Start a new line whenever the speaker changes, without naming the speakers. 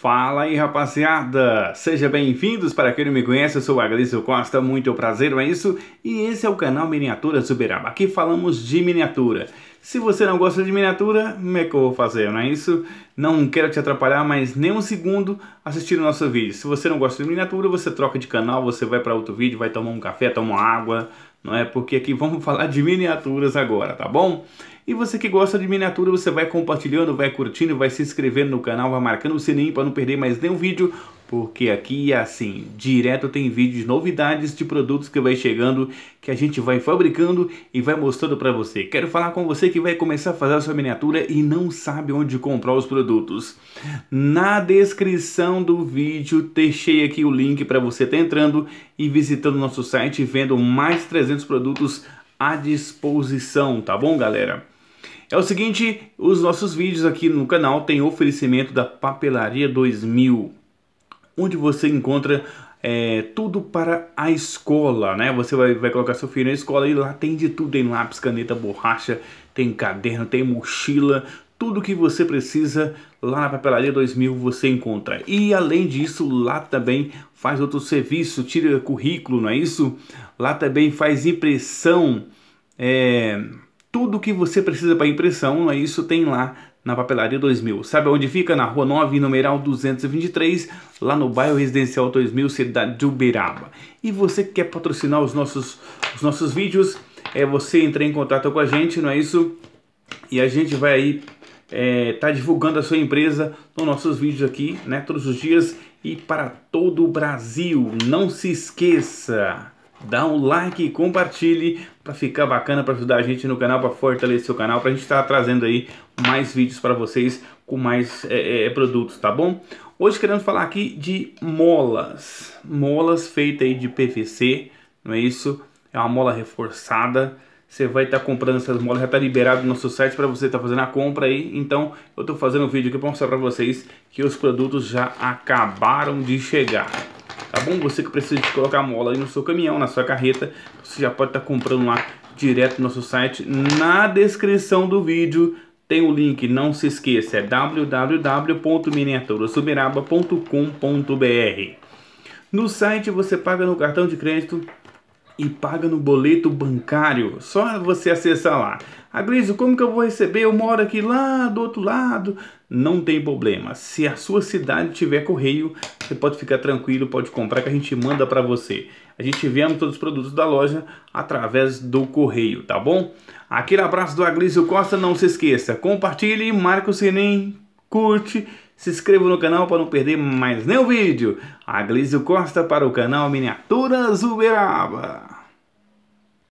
Fala aí, rapaziada! Seja bem-vindos para quem não me conhece, eu sou o Aglício Costa, muito prazer, é isso? E esse é o canal Miniatura Uberaba, aqui falamos de miniatura. Se você não gosta de miniatura, como é que eu vou fazer, não é isso? Não quero te atrapalhar, mas nem um segundo assistindo o nosso vídeo. Se você não gosta de miniatura, você troca de canal, você vai para outro vídeo, vai tomar um café, tomar água, não é? Porque aqui vamos falar de miniaturas agora, tá bom? E você que gosta de miniatura, você vai compartilhando, vai curtindo, vai se inscrevendo no canal, vai marcando o sininho para não perder mais nenhum vídeo, porque aqui é assim, direto tem vídeos, novidades de produtos que vai chegando, que a gente vai fabricando e vai mostrando para você. Quero falar com você que vai começar a fazer a sua miniatura e não sabe onde comprar os produtos. Na descrição do vídeo deixei aqui o link para você estar tá entrando e visitando nosso site e vendo mais 300 produtos à disposição, tá bom galera? É o seguinte, os nossos vídeos aqui no canal têm oferecimento da Papelaria 2000, onde você encontra é, tudo para a escola, né? Você vai, vai colocar seu filho na escola e lá tem de tudo, tem lápis, caneta, borracha, tem caderno, tem mochila, tudo que você precisa lá na Papelaria 2000 você encontra. E além disso, lá também faz outro serviço, tira currículo, não é isso? Lá também faz impressão, é tudo o que você precisa para impressão, né, isso tem lá na Papelaria 2000. Sabe onde fica? Na Rua 9, numeral 223, lá no bairro Residencial 2000, cidade de Uberaba. E você que quer patrocinar os nossos, os nossos vídeos, é você entrar em contato com a gente, não é isso? E a gente vai aí é, tá divulgando a sua empresa nos nossos vídeos aqui, né, todos os dias e para todo o Brasil. Não se esqueça dá um like e compartilhe para ficar bacana, para ajudar a gente no canal, para fortalecer o canal, para a gente estar tá trazendo aí mais vídeos para vocês com mais é, é, é, produtos, tá bom? Hoje querendo falar aqui de molas, molas feitas aí de PVC, não é isso? É uma mola reforçada, você vai estar tá comprando essas molas, já está liberado no nosso site para você estar tá fazendo a compra aí. Então, eu estou fazendo um vídeo aqui para mostrar para vocês que os produtos já acabaram de chegar tá bom? Você que precisa de colocar mola aí no seu caminhão, na sua carreta, você já pode estar tá comprando lá direto no nosso site. Na descrição do vídeo tem o link, não se esqueça, é www.miniaturasuberaba.com.br. No site você paga no cartão de crédito e paga no boleto bancário. Só você acessar lá. Agriso, como que eu vou receber? Eu moro aqui lá do outro lado. Não tem problema. Se a sua cidade tiver correio, você pode ficar tranquilo, pode comprar que a gente manda para você. A gente vende todos os produtos da loja através do correio, tá bom? Aquele abraço do Agrício Costa, não se esqueça. Compartilhe, marca o sininho, curte se inscreva no canal para não perder mais nenhum vídeo. Aglísio Costa para o canal Miniaturas Uberaba.